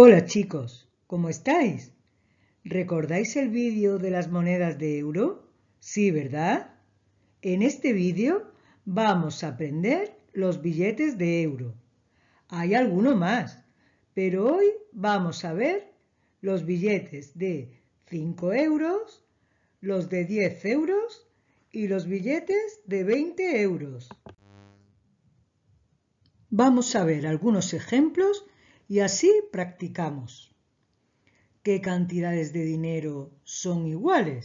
Hola chicos, ¿cómo estáis? ¿Recordáis el vídeo de las monedas de euro? Sí, ¿verdad? En este vídeo vamos a aprender los billetes de euro. Hay alguno más, pero hoy vamos a ver los billetes de 5 euros, los de 10 euros y los billetes de 20 euros. Vamos a ver algunos ejemplos y así practicamos. ¿Qué cantidades de dinero son iguales?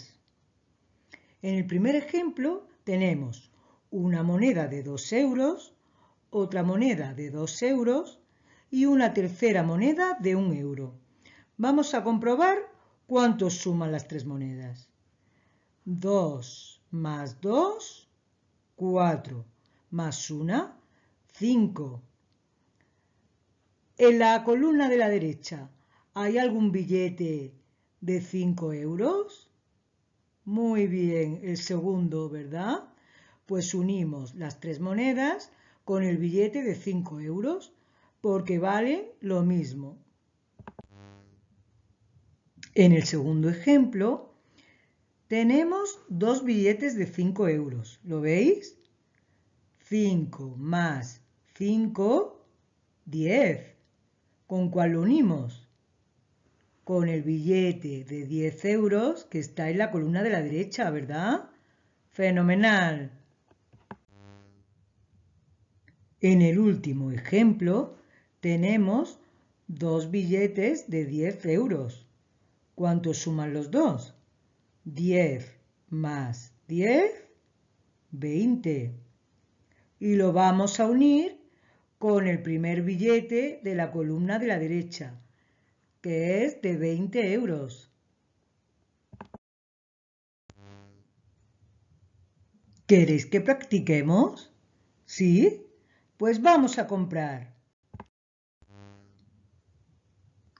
En el primer ejemplo tenemos una moneda de 2 euros, otra moneda de 2 euros y una tercera moneda de 1 euro. Vamos a comprobar cuánto suman las tres monedas. 2 más 2, 4, más 1, 5, en la columna de la derecha, ¿hay algún billete de 5 euros? Muy bien, el segundo, ¿verdad? Pues unimos las tres monedas con el billete de 5 euros porque valen lo mismo. En el segundo ejemplo, tenemos dos billetes de 5 euros. ¿Lo veis? 5 más 5, 10. ¿Con cuál lo unimos? Con el billete de 10 euros que está en la columna de la derecha, ¿verdad? ¡Fenomenal! En el último ejemplo tenemos dos billetes de 10 euros. ¿Cuánto suman los dos? 10 más 10, 20. Y lo vamos a unir con el primer billete de la columna de la derecha, que es de 20 euros. ¿Queréis que practiquemos? ¿Sí? Pues vamos a comprar.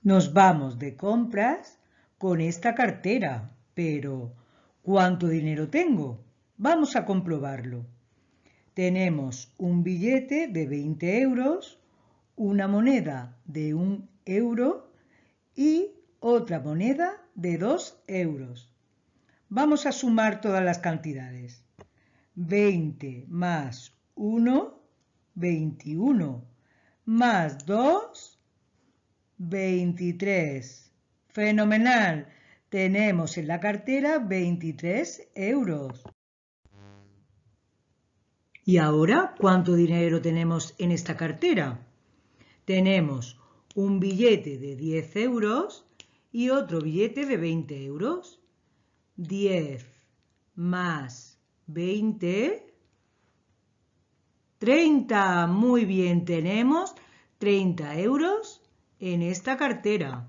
Nos vamos de compras con esta cartera, pero ¿cuánto dinero tengo? Vamos a comprobarlo tenemos un billete de 20 euros, una moneda de 1 euro y otra moneda de 2 euros. Vamos a sumar todas las cantidades. 20 más 1, 21, más 2, 23. ¡Fenomenal! Tenemos en la cartera 23 euros. ¿Y ahora cuánto dinero tenemos en esta cartera? Tenemos un billete de 10 euros y otro billete de 20 euros. 10 más 20, 30. Muy bien, tenemos 30 euros en esta cartera.